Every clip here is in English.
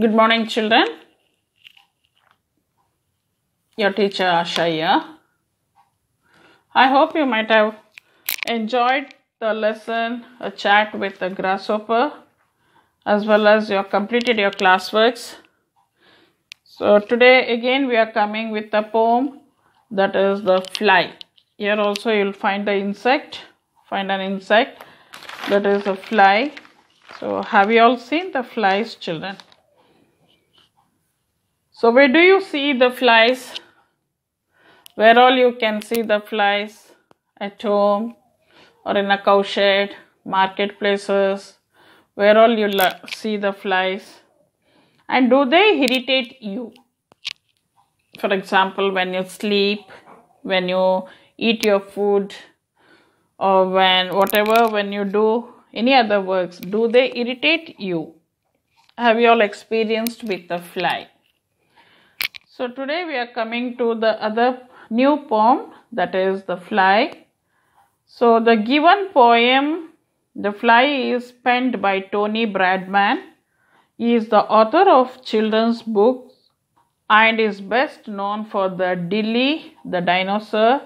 Good morning, children. Your teacher Asha here. I hope you might have enjoyed the lesson, a chat with the grasshopper, as well as you completed your classworks. So today again we are coming with a poem that is the fly. Here also you'll find the insect, find an insect that is a fly. So have you all seen the flies children? So where do you see the flies? Where all you can see the flies? At home or in a cow shed, marketplaces, where all you see the flies? And do they irritate you? For example, when you sleep, when you eat your food, or when whatever, when you do any other works, do they irritate you? Have you all experienced with the fly? So today we are coming to the other new poem that is The Fly. So the given poem The Fly is penned by Tony Bradman. He is the author of children's books and is best known for the Dilly the Dinosaur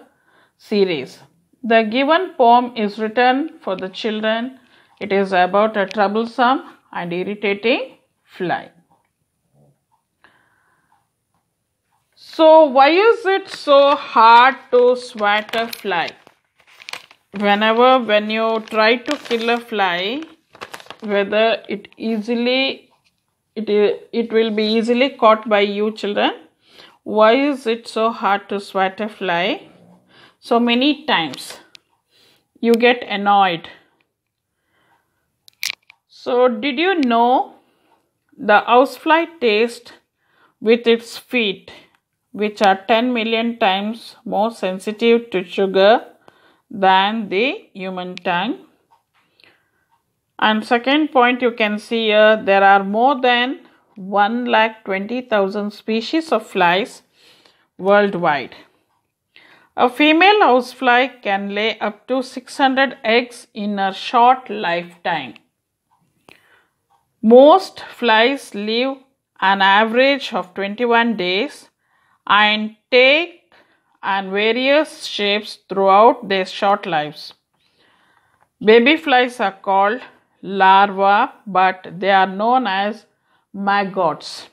series. The given poem is written for the children. It is about a troublesome and irritating fly. So, why is it so hard to sweat a fly? Whenever when you try to kill a fly, whether it easily it it will be easily caught by you children. Why is it so hard to sweat a fly? So many times you get annoyed. So did you know the housefly tastes with its feet? which are 10 million times more sensitive to sugar than the human tongue. And second point you can see here there are more than 1 lakh 20,000 species of flies worldwide. A female housefly can lay up to 600 eggs in a short lifetime. Most flies live an average of 21 days and take and various shapes throughout their short lives. Baby flies are called larvae, but they are known as maggots.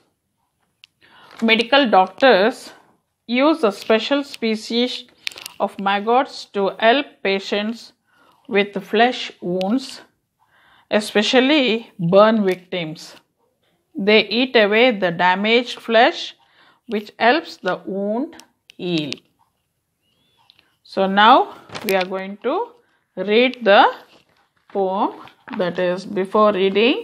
Medical doctors use a special species of maggots to help patients with flesh wounds, especially burn victims. They eat away the damaged flesh which helps the wound heal. So now we are going to read the poem that is before reading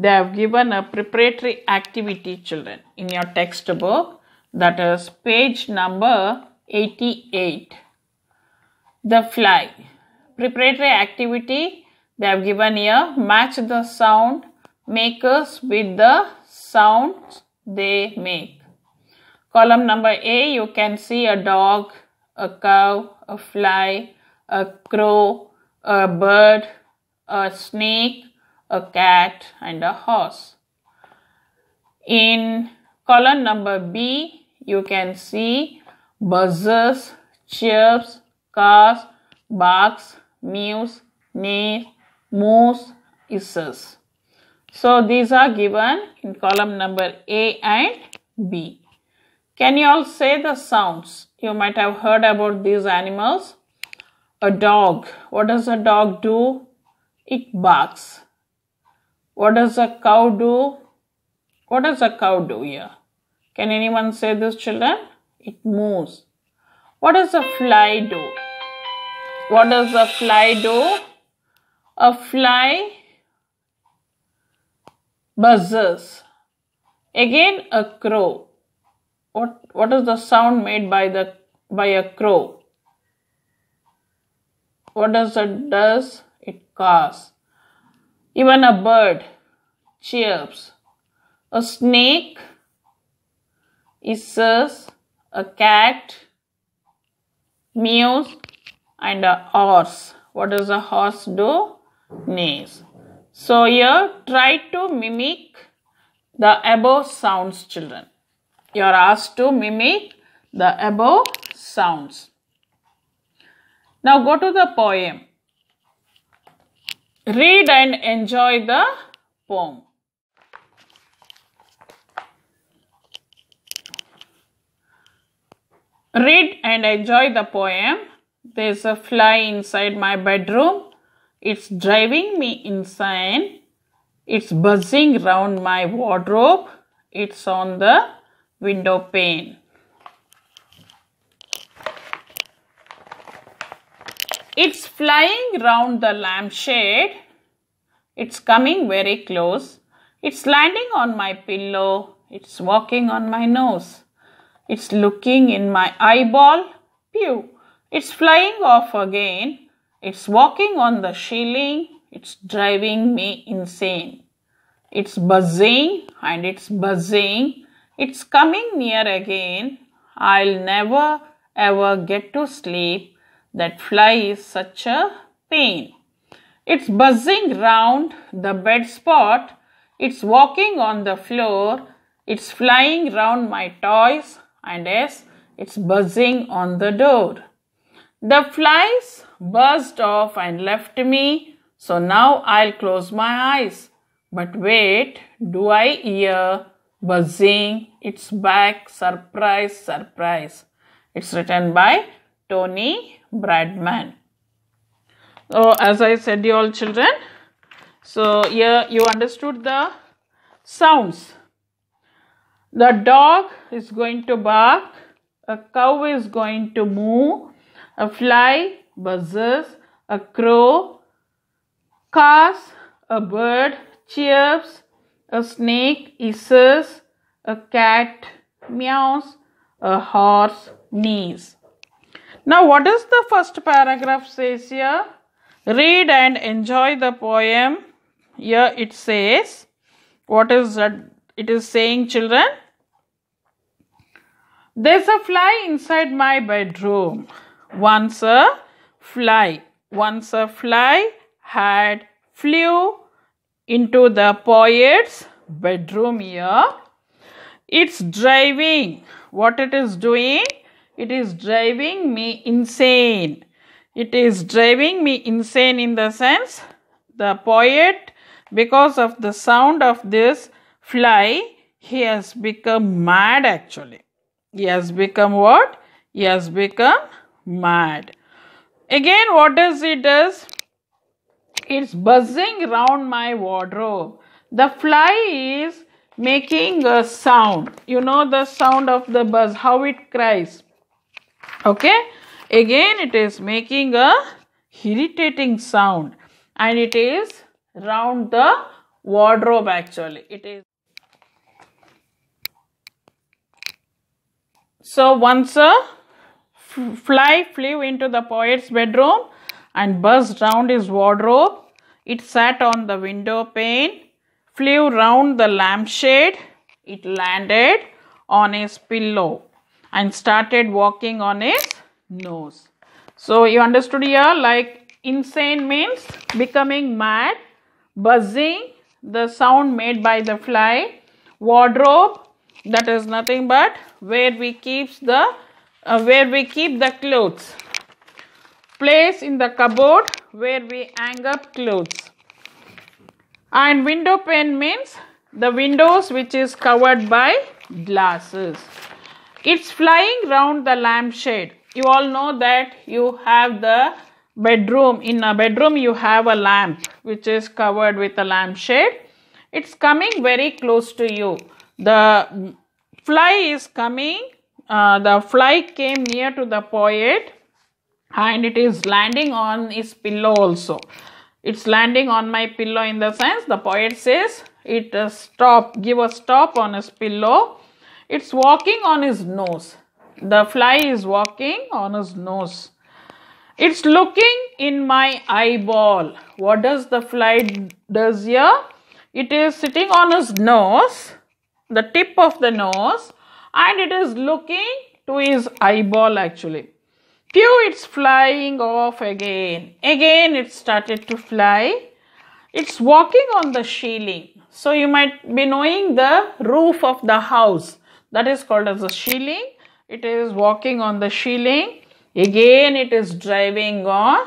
they have given a preparatory activity children in your textbook that is page number 88 the fly preparatory activity they have given here match the sound makers with the sounds they make Column number A, you can see a dog, a cow, a fly, a crow, a bird, a snake, a cat, and a horse. In column number B, you can see buzzers, chirps, cars, barks, mews, neighs, moos, isses. So these are given in column number A and B. Can you all say the sounds? You might have heard about these animals. A dog. What does a dog do? It barks. What does a cow do? What does a cow do here? Can anyone say this, children? It moves. What does a fly do? What does a fly do? A fly buzzes. Again, a crow. What what is the sound made by the by a crow? What does it does? It caws. Even a bird chirps. A snake hisses. A cat mews and a horse. What does a horse do? Neighs. So here try to mimic the above sounds children you are asked to mimic the above sounds. Now go to the poem. Read and enjoy the poem. Read and enjoy the poem. There's a fly inside my bedroom. It's driving me insane. It's buzzing round my wardrobe. It's on the window pane. It's flying round the lampshade. It's coming very close. It's landing on my pillow. It's walking on my nose. It's looking in my eyeball. Pew. It's flying off again. It's walking on the ceiling. It's driving me insane. It's buzzing and it's buzzing. It's coming near again. I'll never ever get to sleep. That fly is such a pain. It's buzzing round the bed spot. It's walking on the floor. It's flying round my toys. And yes, it's buzzing on the door. The flies buzzed off and left me. So now I'll close my eyes. But wait, do I hear buzzing. It's back. Surprise, surprise. It's written by Tony Bradman. So, as I said, you all children, so here you understood the sounds. The dog is going to bark, a cow is going to moo, a fly buzzes, a crow caws, a bird chirps, a snake hisses. A cat meows. A horse knees. Now, what is the first paragraph says here? Read and enjoy the poem. Here it says, what is that? It is saying, children, there's a fly inside my bedroom. Once a fly, once a fly had flew into the poet's bedroom here. It's driving. What it is doing? It is driving me insane. It is driving me insane in the sense the poet, because of the sound of this fly, he has become mad actually. He has become what? He has become mad. Again, what does he does? it's buzzing round my wardrobe. The fly is making a sound. You know the sound of the buzz, how it cries. Okay? Again, it is making a irritating sound and it is round the wardrobe actually. It is. So once a fly flew into the poet's bedroom, and buzzed round his wardrobe. It sat on the window pane, flew round the lampshade, it landed on his pillow and started walking on his nose. So you understood here like insane means becoming mad, buzzing, the sound made by the fly, wardrobe that is nothing but where we keeps the uh, where we keep the clothes place in the cupboard where we hang up clothes. And window pane means the windows which is covered by glasses. It's flying round the lampshade. You all know that you have the bedroom. In a bedroom, you have a lamp which is covered with a lampshade. It's coming very close to you. The fly is coming. Uh, the fly came near to the poet and it is landing on his pillow also it's landing on my pillow in the sense the poet says it uh, stop give a stop on his pillow it's walking on his nose the fly is walking on his nose it's looking in my eyeball what does the fly does here it is sitting on his nose the tip of the nose and it is looking to his eyeball actually Pew, it's flying off again. Again, it started to fly. It's walking on the shieling. So you might be knowing the roof of the house. That is called as a shieling. It is walking on the shieling. Again, it is driving on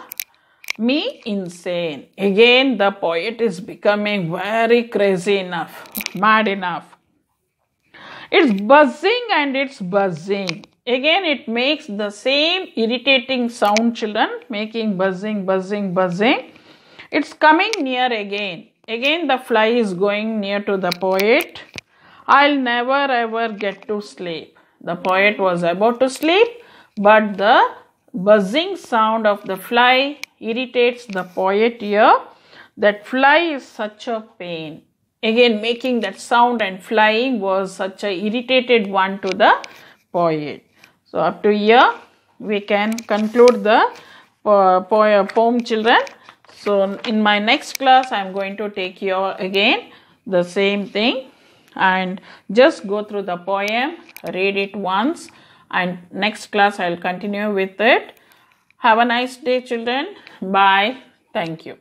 me insane. Again, the poet is becoming very crazy enough, mad enough. It's buzzing and it's buzzing. Again, it makes the same irritating sound, children, making buzzing, buzzing, buzzing. It's coming near again. Again, the fly is going near to the poet. I'll never ever get to sleep. The poet was about to sleep, but the buzzing sound of the fly irritates the poet here. That fly is such a pain. Again, making that sound and flying was such a irritated one to the poet. So, up to here we can conclude the uh, poem children. So, in my next class I am going to take you again the same thing and just go through the poem, read it once and next class I will continue with it. Have a nice day children. Bye. Thank you.